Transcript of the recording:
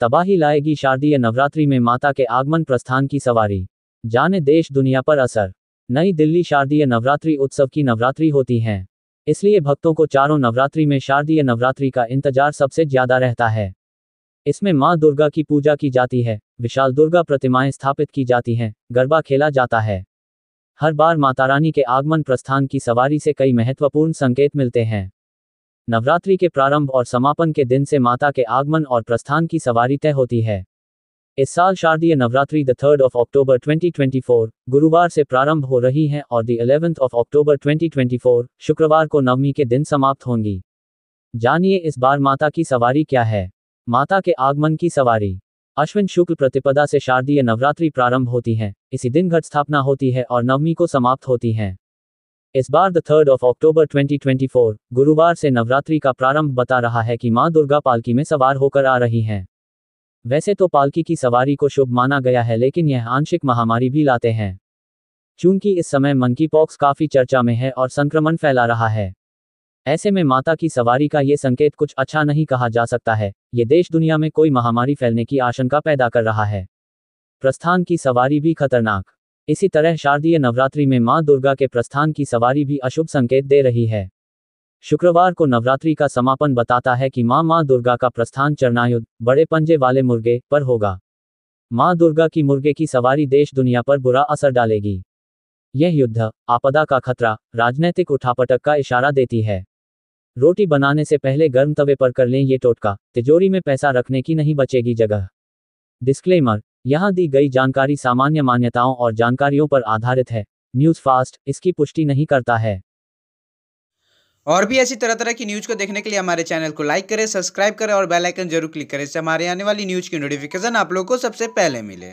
तबाही लाएगी शारदीय नवरात्रि में माता के आगमन प्रस्थान की सवारी जाने देश दुनिया पर असर नई दिल्ली शारदीय नवरात्रि उत्सव की नवरात्रि होती है इसलिए भक्तों को चारों नवरात्रि में शारदीय नवरात्रि का इंतजार सबसे ज्यादा रहता है इसमें माँ दुर्गा की पूजा की जाती है विशाल दुर्गा प्रतिमाएं स्थापित की जाती हैं गरबा खेला जाता है हर बार माता रानी के आगमन प्रस्थान की सवारी से कई महत्वपूर्ण संकेत मिलते हैं नवरात्रि के प्रारंभ और समापन के दिन से माता के आगमन और प्रस्थान की सवारी तय होती है इस साल शारदीय Navratri the third of October 2024 गुरुवार से प्रारंभ हो रही है और द इलेवेंथ ऑफ अक्टूबर 2024 शुक्रवार को नवमी के दिन समाप्त होंगी जानिए इस बार माता की सवारी क्या है माता के आगमन की सवारी अश्विन शुक्ल प्रतिपदा से शारदीय नवरात्रि प्रारंभ होती है इसी दिन घट स्थापना होती है और नवमी को समाप्त होती है इस बार द थर्ड ऑफ अक्टूबर 2024 गुरुवार से नवरात्रि का प्रारंभ बता रहा है कि मां दुर्गा पालकी में सवार होकर आ रही हैं वैसे तो पालकी की सवारी को शुभ माना गया है लेकिन यह आंशिक महामारी भी लाते हैं चूंकि इस समय मंकी पॉक्स काफी चर्चा में है और संक्रमण फैला रहा है ऐसे में माता की सवारी का ये संकेत कुछ अच्छा नहीं कहा जा सकता है ये देश दुनिया में कोई महामारी फैलने की आशंका पैदा कर रहा है प्रस्थान की सवारी भी खतरनाक इसी तरह शारदीय नवरात्रि में मां दुर्गा के प्रस्थान की सवारी भी अशुभ संकेत दे रही है शुक्रवार को नवरात्रि का समापन बताता है कि मां मां दुर्गा का प्रस्थान चरणायुद्ध बड़े पंजे वाले मुर्गे पर होगा मां दुर्गा की मुर्गे की सवारी देश दुनिया पर बुरा असर डालेगी यह युद्ध आपदा का खतरा राजनैतिक उठापटक का इशारा देती है रोटी बनाने से पहले गर्म तवे पर कर लें ये टोटका तिजोरी में पैसा रखने की नहीं बचेगी जगह डिस्क्लेमर यहाँ दी गई जानकारी सामान्य मान्यताओं और जानकारियों पर आधारित है न्यूज फास्ट इसकी पुष्टि नहीं करता है और भी ऐसी तरह तरह की न्यूज को देखने के लिए हमारे चैनल को लाइक करें सब्सक्राइब करें और बेल आइकन जरूर क्लिक करें इससे हमारे आने वाली न्यूज की नोटिफिकेशन आप लोगों को सबसे पहले मिले